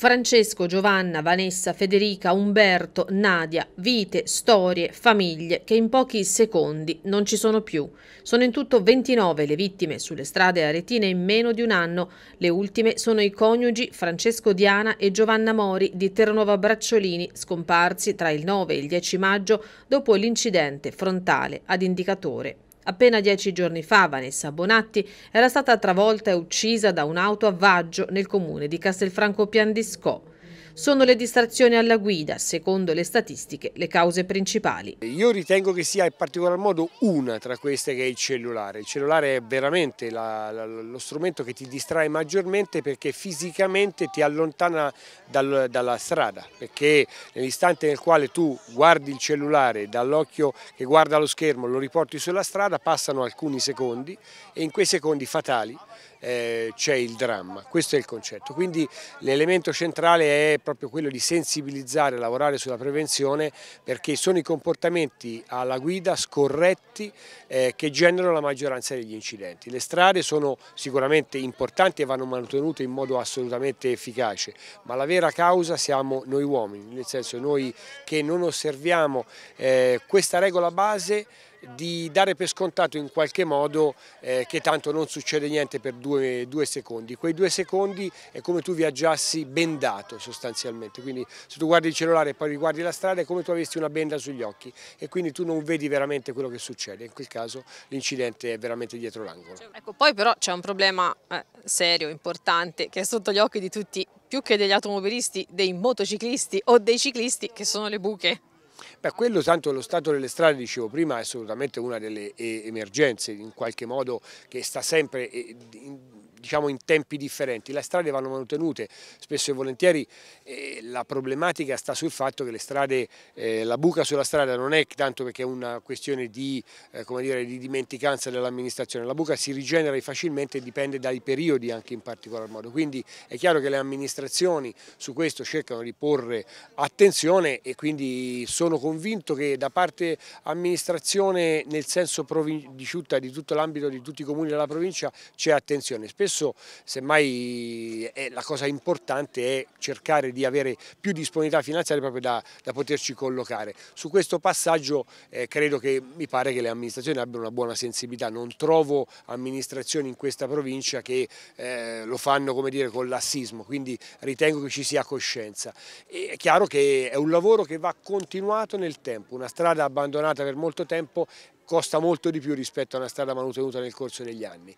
Francesco, Giovanna, Vanessa, Federica, Umberto, Nadia, vite, storie, famiglie che in pochi secondi non ci sono più. Sono in tutto 29 le vittime sulle strade aretine in meno di un anno. Le ultime sono i coniugi Francesco Diana e Giovanna Mori di Terranova Bracciolini, scomparsi tra il 9 e il 10 maggio dopo l'incidente frontale ad Indicatore. Appena dieci giorni fa Vanessa Bonatti era stata travolta e uccisa da un'auto a Vaggio nel comune di Castelfranco Piandiscò. Sono le distrazioni alla guida, secondo le statistiche, le cause principali. Io ritengo che sia in particolar modo una tra queste che è il cellulare. Il cellulare è veramente la, la, lo strumento che ti distrae maggiormente perché fisicamente ti allontana dal, dalla strada, perché nell'istante nel quale tu guardi il cellulare dall'occhio che guarda lo schermo, lo riporti sulla strada, passano alcuni secondi e in quei secondi fatali eh, c'è il dramma. Questo è il concetto. Quindi l'elemento centrale è proprio quello di sensibilizzare, lavorare sulla prevenzione perché sono i comportamenti alla guida scorretti eh, che generano la maggioranza degli incidenti. Le strade sono sicuramente importanti e vanno mantenute in modo assolutamente efficace, ma la vera causa siamo noi uomini, nel senso noi che non osserviamo eh, questa regola base di dare per scontato in qualche modo eh, che tanto non succede niente per due, due, secondi. Quei due secondi è come tu viaggiassi bendato sostanzialmente, quindi se tu guardi il cellulare e poi riguardi la strada è come tu avessi una benda sugli occhi e quindi tu non vedi veramente quello che succede, in quel caso l'incidente è veramente dietro l'angolo. Cioè, ecco, poi però c'è un problema eh, serio, importante, che è sotto gli occhi di tutti, più che degli automobilisti, dei motociclisti o dei ciclisti, che sono le buche. Beh, quello tanto lo stato delle strade, dicevo prima, è assolutamente una delle eh, emergenze in qualche modo che sta sempre... Eh, in, diciamo, in tempi differenti, le strade vanno mantenute, spesso e volentieri eh, la problematica sta sul fatto che le strade, eh, la buca sulla strada non è tanto perché è una questione di, eh, dire, di dimenticanza dell'amministrazione, la buca si rigenera facilmente e dipende dai periodi anche in particolar modo, quindi è chiaro che le amministrazioni su questo cercano di porre attenzione e quindi sono convinto che da parte amministrazione nel senso di tutto l'ambito di tutti i comuni della provincia c'è attenzione. Spesso stesso, semmai eh, la cosa importante è cercare di avere più disponibilità finanziaria proprio da, da poterci collocare. Su questo passaggio eh, credo che mi pare che le amministrazioni abbiano una buona sensibilità, non trovo amministrazioni in questa provincia che eh, lo fanno come dire con l'assismo, quindi ritengo che ci sia coscienza. E è chiaro che è un lavoro che va continuato nel tempo, una strada abbandonata per molto tempo costa molto di più rispetto a una strada manutenuta nel corso degli anni.